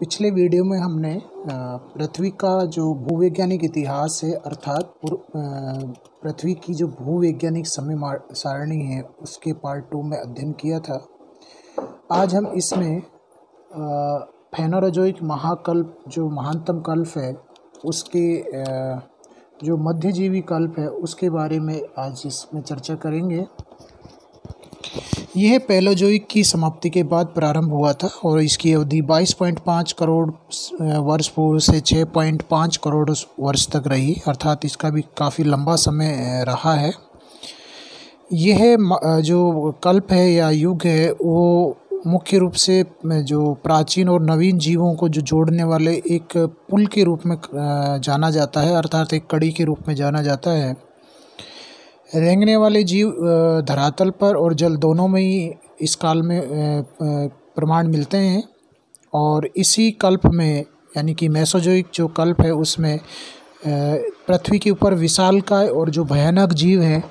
पिछले वीडियो में हमने पृथ्वी का जो भूवैज्ञानिक इतिहास है अर्थात पृथ्वी की जो भूवैज्ञानिक समय सारणी है उसके पार्ट टू में अध्ययन किया था आज हम इसमें फैनोरजोइक महाकल्प जो महानतम कल्प है उसके जो मध्यजीवी कल्प है उसके बारे में आज इसमें चर्चा करेंगे यह पैलोजोइक की समाप्ति के बाद प्रारंभ हुआ था और इसकी अवधि 22.5 करोड़ वर्ष पूर्व से 6.5 करोड़ वर्ष तक रही अर्थात इसका भी काफ़ी लंबा समय रहा है यह जो कल्प है या युग है वो मुख्य रूप से जो प्राचीन और नवीन जीवों को जो जोड़ने वाले एक पुल के रूप में जाना जाता है अर्थात एक कड़ी के रूप में जाना जाता है रेंगने वाले जीव धरातल पर और जल दोनों में ही इस काल में प्रमाण मिलते हैं और इसी कल्प में यानी कि मैसोजोइक जो कल्प है उसमें पृथ्वी के ऊपर विशालकाय और जो भयानक जीव हैं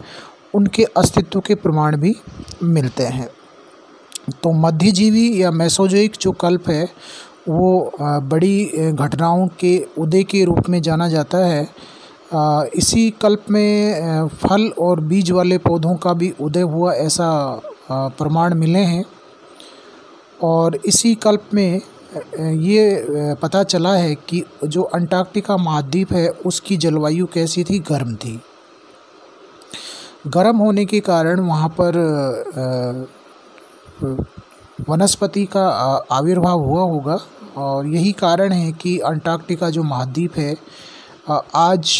उनके अस्तित्व के प्रमाण भी मिलते हैं तो मध्यजीवी या मैसोजोइक जो कल्प है वो बड़ी घटनाओं के उदय के रूप में जाना जाता है इसी कल्प में फल और बीज वाले पौधों का भी उदय हुआ ऐसा प्रमाण मिले हैं और इसी कल्प में ये पता चला है कि जो अंटार्कटिका महाद्वीप है उसकी जलवायु कैसी थी गर्म थी गर्म होने के कारण वहाँ पर वनस्पति का आविर्भाव हुआ होगा और यही कारण है कि अंटार्कटिका जो महाद्वीप है आज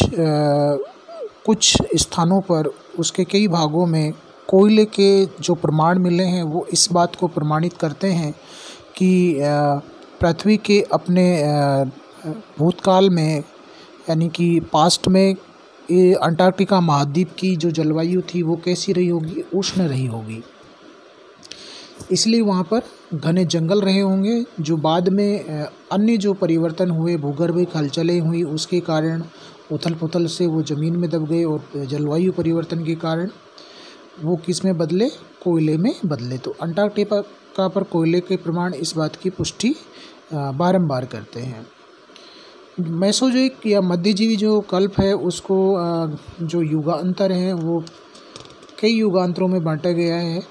कुछ स्थानों पर उसके कई भागों में कोयले के जो प्रमाण मिले हैं वो इस बात को प्रमाणित करते हैं कि पृथ्वी के अपने भूतकाल में यानी कि पास्ट में ये अंटार्कटिका महाद्वीप की जो जलवायु थी वो कैसी रही होगी उष्ण रही होगी इसलिए वहाँ पर घने जंगल रहे होंगे जो बाद में अन्य जो परिवर्तन हुए भूगर्भिक हलचलें हुई उसके कारण उथल पुथल से वो ज़मीन में दब गए और जलवायु परिवर्तन के कारण वो किस में बदले कोयले में बदले तो अंटार्कटिका का पर कोयले के प्रमाण इस बात की पुष्टि बारंबार करते हैं मैसोजोइक या मध्यजीवी जो कल्प है उसको जो युगांतर हैं वो कई युगांतरों में बांटा गया है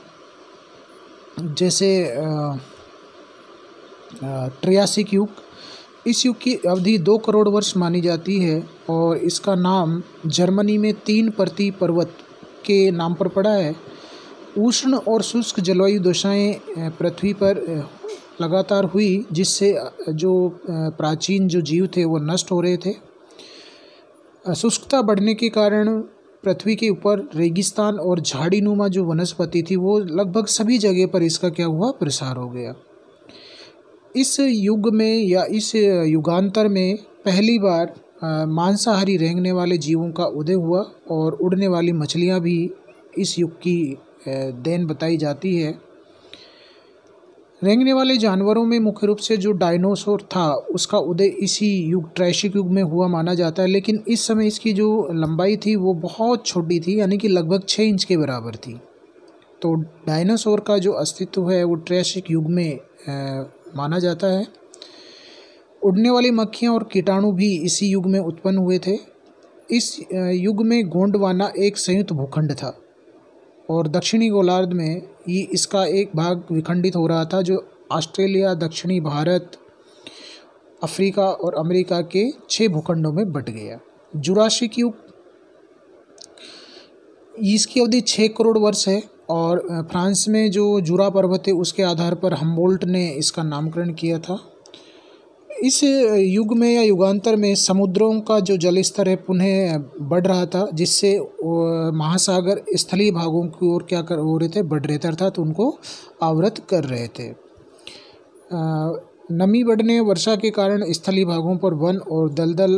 जैसे ट्रियासिक युग इस युग की अवधि दो करोड़ वर्ष मानी जाती है और इसका नाम जर्मनी में तीन प्रति पर्वत के नाम पर पड़ा है उष्ण और शुष्क जलवायु दशाएं पृथ्वी पर लगातार हुई जिससे जो प्राचीन जो जीव थे वो नष्ट हो रहे थे शुष्कता बढ़ने के कारण पृथ्वी के ऊपर रेगिस्तान और झाड़ी नुमा जो वनस्पति थी वो लगभग सभी जगह पर इसका क्या हुआ प्रसार हो गया इस युग में या इस युगांतर में पहली बार मांसाहारी रेंगने वाले जीवों का उदय हुआ और उड़ने वाली मछलियाँ भी इस युग की देन बताई जाती है रेंगने वाले जानवरों में मुख्य रूप से जो डायनासोर था उसका उदय इसी युग ट्रैशिक युग में हुआ माना जाता है लेकिन इस समय इसकी जो लंबाई थी वो बहुत छोटी थी यानी कि लगभग छः इंच के बराबर थी तो डायनासोर का जो अस्तित्व है वो ट्रैशिक युग में आ, माना जाता है उड़ने वाली मक्खियाँ और कीटाणु भी इसी युग में उत्पन्न हुए थे इस युग में गोंडवाना एक संयुक्त भूखंड था और दक्षिणी गोलार्ध में ये इसका एक भाग विखंडित हो रहा था जो ऑस्ट्रेलिया दक्षिणी भारत अफ्रीका और अमेरिका के छः भूखंडों में बट गया जुराशिक युग इसकी अवधि छः करोड़ वर्ष है और फ्रांस में जो जुरा पर्वत है उसके आधार पर हम्बोल्ट ने इसका नामकरण किया था इस युग में या युगांतर में समुद्रों का जो जल स्तर है पुनः बढ़ रहा था जिससे महासागर स्थलीय भागों की ओर क्या कर हो रहे थे बढ़ रहे थे अर्थात उनको आवृत कर रहे थे नमी बढ़ने वर्षा के कारण स्थलीय भागों पर वन और दलदल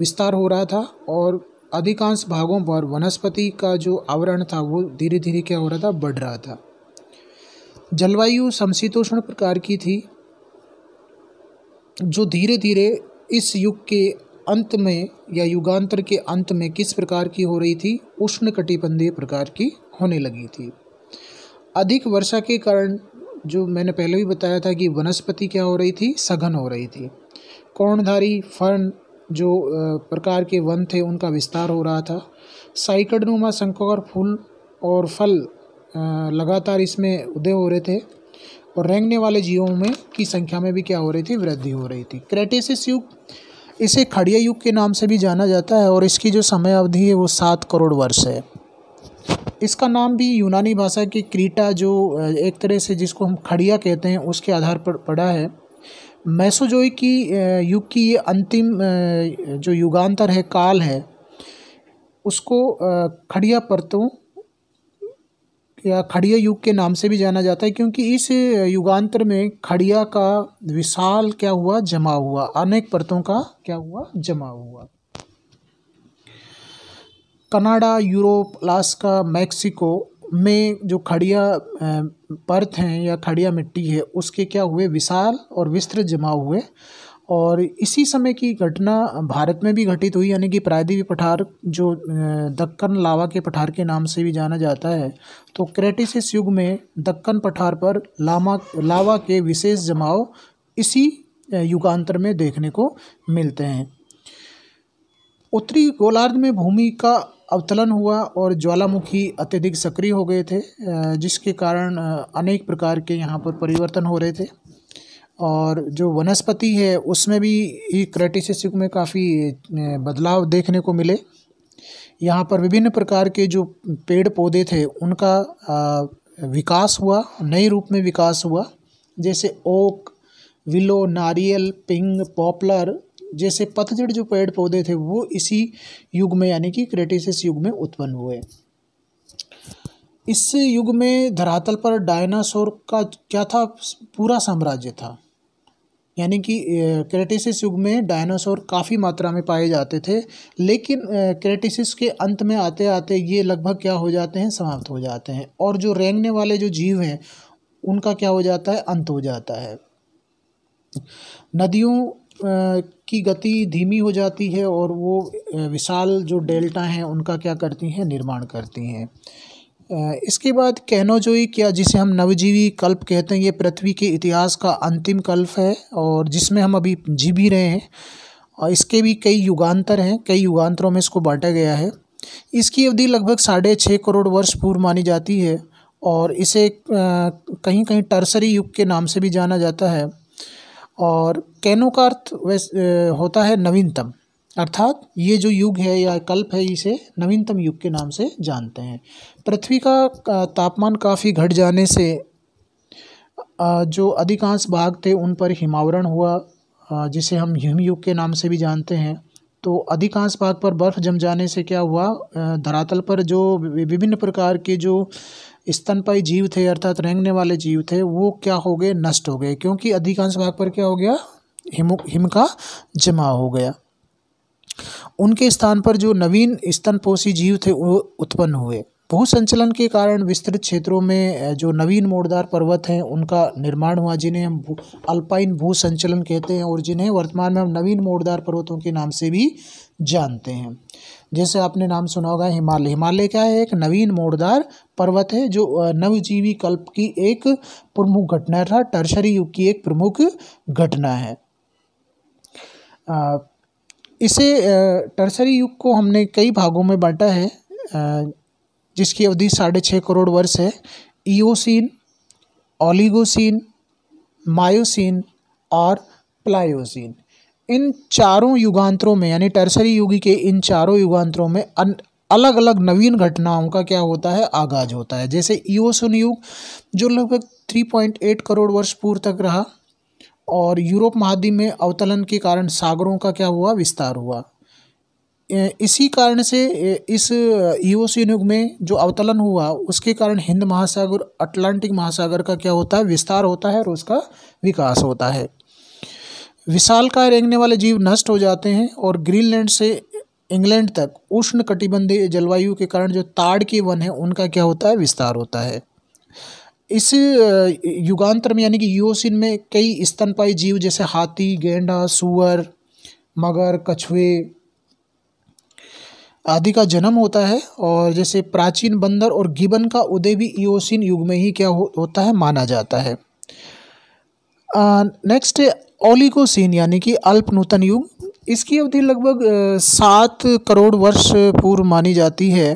विस्तार हो रहा था और अधिकांश भागों पर वनस्पति का जो आवरण था वो धीरे धीरे क्या हो रहा था बढ़ रहा था जलवायु समशीतोष्ण प्रकार की थी जो धीरे धीरे इस युग के अंत में या युगांतर के अंत में किस प्रकार की हो रही थी उष्ण कटिबंधीय प्रकार की होने लगी थी अधिक वर्षा के कारण जो मैंने पहले भी बताया था कि वनस्पति क्या हो रही थी सघन हो रही थी कौणधारी फर्न जो प्रकार के वन थे उनका विस्तार हो रहा था साइकडनुमा शंकर फूल और फल लगातार इसमें उदय हो रहे थे और रेंगने वाले जीवों में की संख्या में भी क्या हो रही थी वृद्धि हो रही थी क्रेटेसिस युग इसे खड़िया युग के नाम से भी जाना जाता है और इसकी जो समय अवधि है वो सात करोड़ वर्ष है इसका नाम भी यूनानी भाषा की क्रीटा जो एक तरह से जिसको हम खड़िया कहते हैं उसके आधार पर पड़ा है मैसोजोई की युग की ये अंतिम जो युगांतर है काल है उसको खड़िया परतों या खड़िया युग के नाम से भी जाना जाता है क्योंकि इस युगांतर में खड़िया का विशाल क्या हुआ जमा हुआ अनेक परतों का क्या हुआ जमा हुआ कनाडा यूरोप अलास्का मैक्सिको में जो खड़िया परत हैं या खड़िया मिट्टी है उसके क्या हुए विशाल और विस्तृत जमा हुए और इसी समय की घटना भारत में भी घटित हुई यानी कि प्रायद्वीपीय पठार जो दक्कन लावा के पठार के नाम से भी जाना जाता है तो क्रेटिसिस युग में दक्कन पठार पर लामा लावा के विशेष जमाव इसी युगांतर में देखने को मिलते हैं उत्तरी गोलार्ध में भूमि का अवतलन हुआ और ज्वालामुखी अत्यधिक सक्रिय हो गए थे जिसके कारण अनेक प्रकार के यहाँ पर परिवर्तन हो रहे थे और जो वनस्पति है उसमें भी क्रेटिसिस युग में काफ़ी बदलाव देखने को मिले यहाँ पर विभिन्न प्रकार के जो पेड़ पौधे थे उनका विकास हुआ नए रूप में विकास हुआ जैसे ओक विलो नारियल पिंग पॉपलर जैसे पतझड़ जो पेड़ पौधे थे वो इसी युग में यानी कि क्रेटिसिस युग में उत्पन्न हुए इस युग में धरातल पर डायनासोर का क्या था पूरा साम्राज्य था यानी कि क्रेटिसिस युग में डायनासोर काफ़ी मात्रा में पाए जाते थे लेकिन क्रेटिसिस के अंत में आते आते ये लगभग क्या हो जाते हैं समाप्त हो जाते हैं और जो रेंगने वाले जो जीव हैं उनका क्या हो जाता है अंत हो जाता है नदियों की गति धीमी हो जाती है और वो विशाल जो डेल्टा हैं उनका क्या करती हैं निर्माण करती हैं इसके बाद कैनोजोई क्या जिसे हम नवजीवी कल्प कहते हैं ये पृथ्वी के इतिहास का अंतिम कल्प है और जिसमें हम अभी जी भी रहे हैं और इसके भी कई युगांतर हैं कई युगांतरों में इसको बांटा गया है इसकी अवधि लगभग साढ़े छः करोड़ वर्ष पूर्व मानी जाती है और इसे कहीं कहीं टर्सरी युग के नाम से भी जाना जाता है और कैनो का अर्थ होता है नवीनतम अर्थात ये जो युग है या कल्प है इसे नवीनतम युग के नाम से जानते हैं पृथ्वी का तापमान काफ़ी घट जाने से जो अधिकांश भाग थे उन पर हिमावरण हुआ जिसे हम हिमयुग के नाम से भी जानते हैं तो अधिकांश भाग पर बर्फ़ जम जाने से क्या हुआ धरातल पर जो विभिन्न प्रकार के जो स्तनपाई जीव थे अर्थात रेंगने वाले जीव थे वो क्या हो गए नष्ट हो गए क्योंकि अधिकांश भाग पर क्या हो गया हिम हिम का जमा हो गया उनके स्थान पर जो नवीन स्तनपोषी जीव थे वो उत्पन्न हुए भूसंचलन के कारण विस्तृत क्षेत्रों में जो नवीन मोड़दार पर्वत हैं उनका निर्माण हुआ जिन्हें हम भू, अल्पाइन भूसंचलन कहते हैं और जिन्हें वर्तमान में हम नवीन मोड़दार पर्वतों के नाम से भी जानते हैं जैसे आपने नाम सुना होगा हिमालय हिमालय क्या है एक नवीन मोड़दार पर्वत है जो नवजीवी कल्प की एक प्रमुख घटना था टर्शरी युग की एक प्रमुख घटना है आ, इसे टर्सरी युग को हमने कई भागों में बांटा है जिसकी अवधि साढ़े छः करोड़ वर्ष है ईओसिन ओलिगोसिन मायोसिन और प्लायोसिन इन चारों युगांतरों में यानी टर्सरी युग के इन चारों युगांतरों में अन, अलग अलग नवीन घटनाओं का क्या होता है आगाज होता है जैसे ईओसिन युग जो लगभग 3.8 करोड़ वर्ष पूर्व तक रहा और यूरोप महाद्वीप में अवतलन के कारण सागरों का क्या हुआ विस्तार हुआ इसी कारण से इस ईओसी युग में जो अवतलन हुआ उसके कारण हिंद महासागर अटलांटिक महासागर का क्या होता है विस्तार होता है और उसका विकास होता है विशाल का रेंगने वाले जीव नष्ट हो जाते हैं और ग्रीनलैंड से इंग्लैंड तक उष्ण कटिबंधीय जलवायु के कारण जो ताड़ के वन हैं उनका क्या होता है विस्तार होता है इस युगांतर में यानी कि यूओसिन में कई स्तनपाई जीव जैसे हाथी गेंडा सुअर मगर कछुए आदि का जन्म होता है और जैसे प्राचीन बंदर और गिबन का उदय भी ईओसिन युग में ही क्या हो, होता है माना जाता है नेक्स्ट है ओलिकोसिन यानी कि अल्प नूतन युग इसकी अवधि लगभग सात करोड़ वर्ष पूर्व मानी जाती है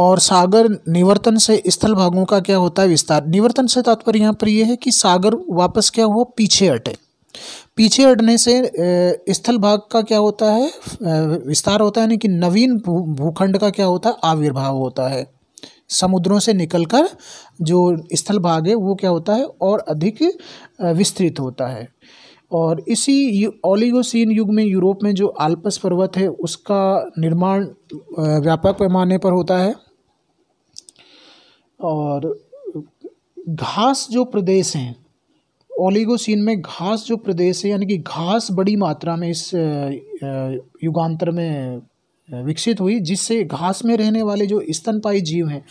और सागर निवर्तन से स्थल भागों का क्या होता है विस्तार निवर्तन से तात्पर्य यहाँ पर यह है कि सागर वापस क्या हुआ पीछे हटे पीछे हटने से स्थल भाग का क्या होता है विस्तार होता है यानी कि नवीन भूखंड का क्या होता है आविर्भाव होता है समुद्रों से निकलकर जो स्थल भाग है वो क्या होता है और अधिक विस्तृत होता है और इसी ओलिगोसिन युग में यूरोप में जो आल्पस पर्वत है उसका निर्माण व्यापक पैमाने पर होता है और घास जो प्रदेश हैं ओलिगोसिन में घास जो प्रदेश है यानी कि घास बड़ी मात्रा में इस युगांतर में विकसित हुई जिससे घास में रहने वाले जो स्तनपाई जीव हैं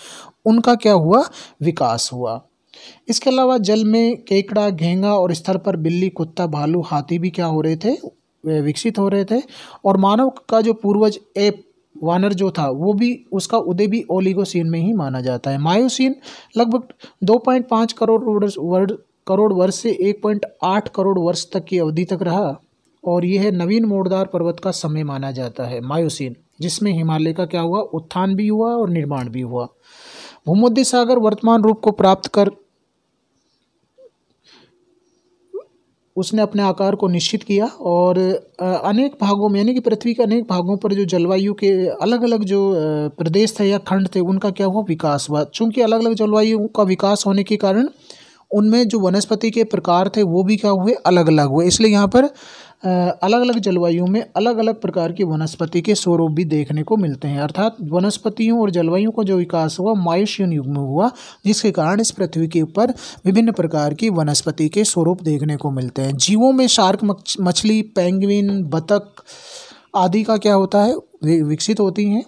उनका क्या हुआ विकास हुआ इसके अलावा जल में केकड़ा घेंगा और स्तर पर बिल्ली कुत्ता भालू हाथी भी क्या हो रहे थे विकसित हो रहे थे और मानव का जो पूर्वज एप वानर जो था वो भी उसका उदय भी ओलिगोसिन में ही माना जाता है मायोसिन लगभग 2.5 करोड़ वर्ष करोड़ वर्ष से 1.8 करोड़ वर्ष तक की अवधि तक रहा और यह नवीन मोड़दार पर्वत का समय माना जाता है मायोसिन जिसमें हिमालय का क्या हुआ उत्थान भी हुआ और निर्माण भी हुआ भूमध्य सागर वर्तमान रूप को प्राप्त कर उसने अपने आकार को निश्चित किया और अनेक भागों में यानी कि पृथ्वी के अनेक भागों पर जो जलवायु के अलग अलग जो प्रदेश थे या खंड थे उनका क्या हुआ विकास हुआ चूंकि अलग अलग जलवायु का विकास होने के कारण उनमें जो वनस्पति के प्रकार थे वो भी क्या हुए अलग अलग हुए इसलिए यहाँ पर अलग अलग जलवायु में अलग अलग प्रकार की वनस्पति के स्वरूप भी देखने को मिलते हैं अर्थात वनस्पतियों और जलवायु का जो विकास हुआ मायुष्यन युग में हुआ जिसके कारण इस पृथ्वी के ऊपर विभिन्न प्रकार की वनस्पति के स्वरूप देखने को मिलते हैं जीवों में शार्क मछली पेंगविन बतख आदि का क्या होता है विकसित होती हैं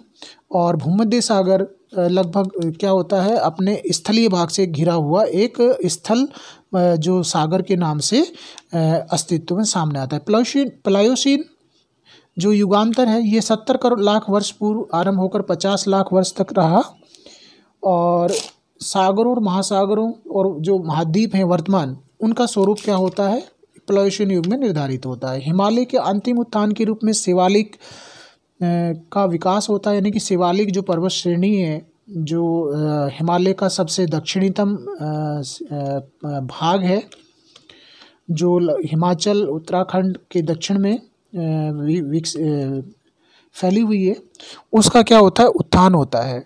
और भूमध्य सागर लगभग क्या होता है अपने स्थलीय भाग से घिरा हुआ एक स्थल जो सागर के नाम से अस्तित्व में सामने आता है प्लायोसिन प्लायोसिन जो युगांतर है ये सत्तर करोड़ लाख वर्ष पूर्व आरंभ होकर पचास लाख वर्ष तक रहा और सागरों और महासागरों और जो महाद्वीप हैं वर्तमान उनका स्वरूप क्या होता है प्लायोसिन युग में निर्धारित होता है हिमालय के अंतिम उत्थान के रूप में शिवालिक का विकास होता है यानी कि शिवालिक जो पर्वत श्रेणी है जो हिमालय का सबसे दक्षिणीतम भाग है जो हिमाचल उत्तराखंड के दक्षिण में फैली हुई है उसका क्या होता है उत्थान होता है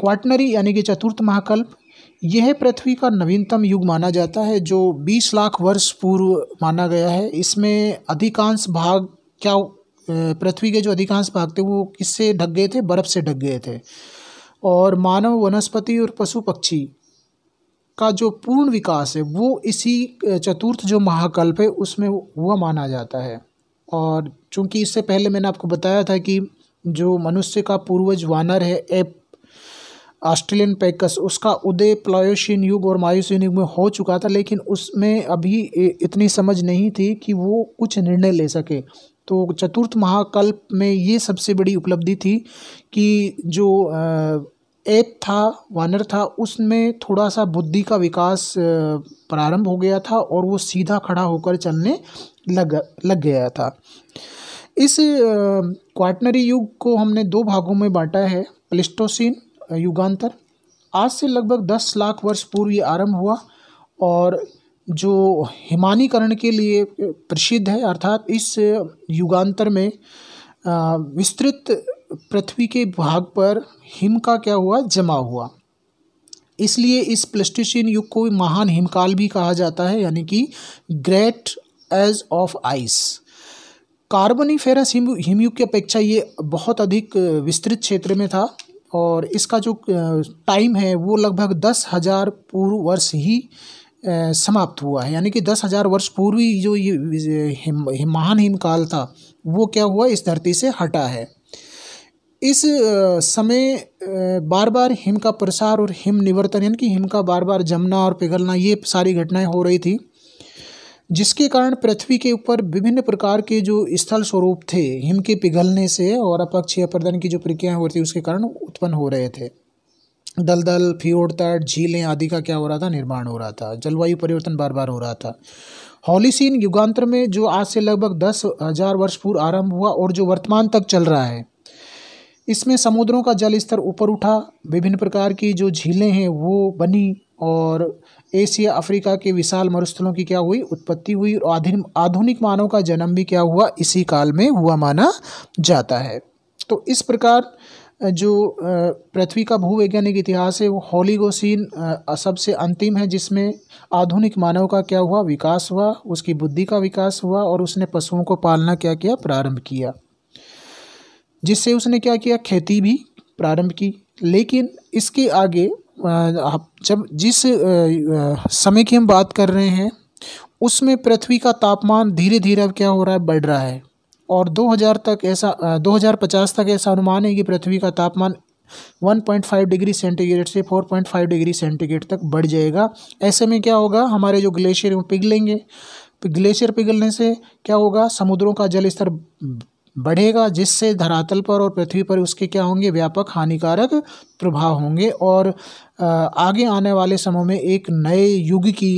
क्वाटनरी यानी कि चतुर्थ महाकल्प यह पृथ्वी का नवीनतम युग माना जाता है जो 20 लाख वर्ष पूर्व माना गया है इसमें अधिकांश भाग क्या पृथ्वी के जो अधिकांश भाग थे वो किससे ढक गए थे बर्फ़ से ढक गए थे और मानव वनस्पति और पशु पक्षी का जो पूर्ण विकास है वो इसी चतुर्थ जो महाकल्प है उसमें हुआ माना जाता है और चूंकि इससे पहले मैंने आपको बताया था कि जो मनुष्य का पूर्वज वानर है एप ऑस्ट्रेलियन पैकस उसका उदय प्लायोशीन युग और मायूसीन युग में हो चुका था लेकिन उसमें अभी इतनी समझ नहीं थी कि वो कुछ निर्णय ले सके तो चतुर्थ महाकल्प में ये सबसे बड़ी उपलब्धि थी कि जो ऐप था वानर था उसमें थोड़ा सा बुद्धि का विकास प्रारंभ हो गया था और वो सीधा खड़ा होकर चलने लग लग गया था इस क्वाटनरी युग को हमने दो भागों में बांटा है प्लिस्टोसिन युगांतर आज से लगभग दस लाख वर्ष पूर्व ये आरंभ हुआ और जो हिमानीकरण के लिए प्रसिद्ध है अर्थात इस युगांतर में विस्तृत पृथ्वी के भाग पर हिम का क्या हुआ जमा हुआ इसलिए इस प्लेस्टिशियन युग को महान हिमकाल भी कहा जाता है यानी कि ग्रेट एज ऑफ आइस फेरस हिम हिमयुग की अपेक्षा ये बहुत अधिक विस्तृत क्षेत्र में था और इसका जो टाइम है वो लगभग दस हज़ार पूर्व वर्ष ही समाप्त हुआ है यानी कि दस हज़ार वर्ष पूर्वी जो ये हिम, महान हिमकाल था वो क्या हुआ इस धरती से हटा है इस समय बार बार हिम का प्रसार और हिम निवर्तन यानी कि हिम का बार बार जमना और पिघलना ये सारी घटनाएं हो रही थी जिसके कारण पृथ्वी के ऊपर विभिन्न प्रकार के जो स्थल स्वरूप थे हिम के पिघलने से और अपक्षीय अपर्दन की जो प्रक्रियाएँ हो रही थी उसके कारण उत्पन्न हो रहे थे दलदल फ्योर तट झीलें आदि का क्या हो रहा था निर्माण हो रहा था जलवायु परिवर्तन बार बार हो रहा था हॉलीसीन युगांतर में जो आज से लगभग दस हजार वर्ष पूर्व आरंभ हुआ और जो वर्तमान तक चल रहा है इसमें समुद्रों का जल स्तर ऊपर उठा विभिन्न प्रकार की जो झीलें हैं वो बनी और एशिया अफ्रीका के विशाल मरुस्थलों की क्या हुई उत्पत्ति हुई और आधुनिक आधुनिक मानव का जन्म भी क्या हुआ इसी काल में हुआ माना जाता है तो इस प्रकार जो पृथ्वी का भूवैज्ञानिक इतिहास है वो हॉलीगोसिन सबसे अंतिम है जिसमें आधुनिक मानव का क्या हुआ विकास हुआ उसकी बुद्धि का विकास हुआ और उसने पशुओं को पालना क्या किया प्रारंभ किया जिससे उसने क्या किया खेती भी प्रारंभ की लेकिन इसके आगे जब जिस समय की हम बात कर रहे हैं उसमें पृथ्वी का तापमान धीरे धीरे अब क्या हो रहा है बढ़ रहा है और 2000 तक ऐसा 2050 तक ऐसा अनुमान है कि पृथ्वी का तापमान 1.5 डिग्री सेंटीग्रेड से 4.5 डिग्री सेंटीग्रेड तक बढ़ जाएगा ऐसे में क्या होगा हमारे जो ग्लेशियर वो पिघलेंगे ग्लेशियर पिघलने से क्या होगा समुद्रों का जल स्तर बढ़ेगा जिससे धरातल पर और पृथ्वी पर उसके क्या होंगे व्यापक हानिकारक प्रभाव होंगे और आगे आने वाले समय में एक नए युग की